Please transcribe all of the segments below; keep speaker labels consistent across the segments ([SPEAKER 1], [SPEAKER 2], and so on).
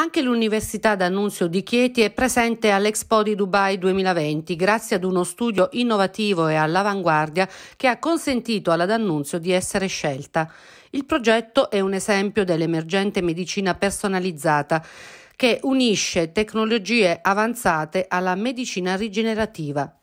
[SPEAKER 1] Anche l'Università d'Annunzio di Chieti è presente all'Expo di Dubai 2020 grazie ad uno studio innovativo e all'avanguardia che ha consentito alla D'Annunzio di essere scelta. Il progetto è un esempio dell'emergente medicina personalizzata che unisce tecnologie avanzate alla medicina rigenerativa.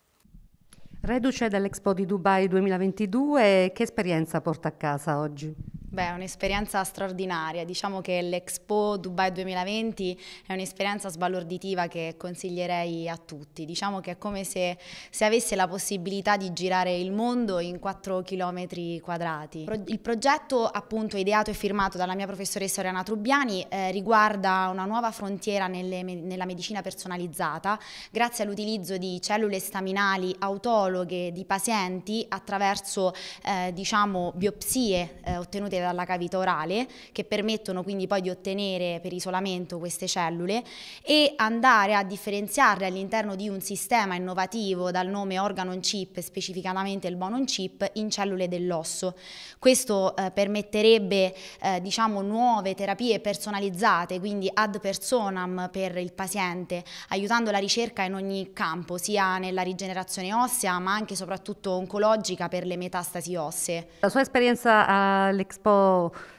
[SPEAKER 1] Reduce dall'Expo di Dubai 2022, che esperienza porta a casa oggi?
[SPEAKER 2] Beh, è un'esperienza straordinaria. Diciamo che l'Expo Dubai 2020 è un'esperienza sbalorditiva che consiglierei a tutti. Diciamo che è come se, se avesse la possibilità di girare il mondo in 4 km quadrati. Il progetto, appunto, ideato e firmato dalla mia professoressa Oriana Trubbiani, eh, riguarda una nuova frontiera nelle, nella medicina personalizzata grazie all'utilizzo di cellule staminali autologhe di pazienti attraverso, eh, diciamo, biopsie eh, ottenute da dalla cavità orale che permettono quindi poi di ottenere per isolamento queste cellule e andare a differenziarle all'interno di un sistema innovativo dal nome organo in chip, specificamente il bonon chip, in cellule dell'osso. Questo eh, permetterebbe eh, diciamo, nuove terapie personalizzate, quindi ad personam per il paziente, aiutando la ricerca in ogni campo, sia nella rigenerazione ossea ma anche soprattutto oncologica per le metastasi ossee. La
[SPEAKER 1] sua esperienza all'Expo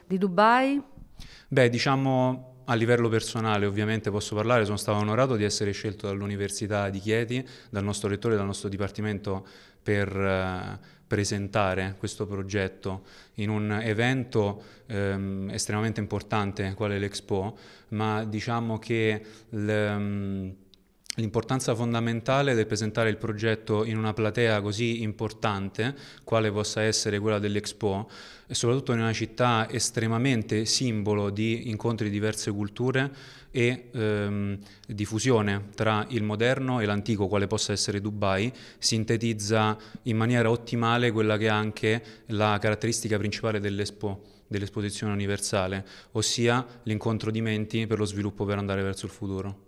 [SPEAKER 1] di Dubai?
[SPEAKER 3] Beh, diciamo a livello personale ovviamente posso parlare, sono stato onorato di essere scelto dall'Università di Chieti, dal nostro rettore, dal nostro dipartimento per eh, presentare questo progetto in un evento ehm, estremamente importante quale l'Expo, ma diciamo che... Ehm, l'importanza fondamentale del presentare il progetto in una platea così importante, quale possa essere quella dell'Expo, e soprattutto in una città estremamente simbolo di incontri di diverse culture e ehm, di fusione tra il moderno e l'antico, quale possa essere Dubai, sintetizza in maniera ottimale quella che è anche la caratteristica principale dell'Expo dell'esposizione universale, ossia l'incontro di menti per lo sviluppo per andare verso il futuro.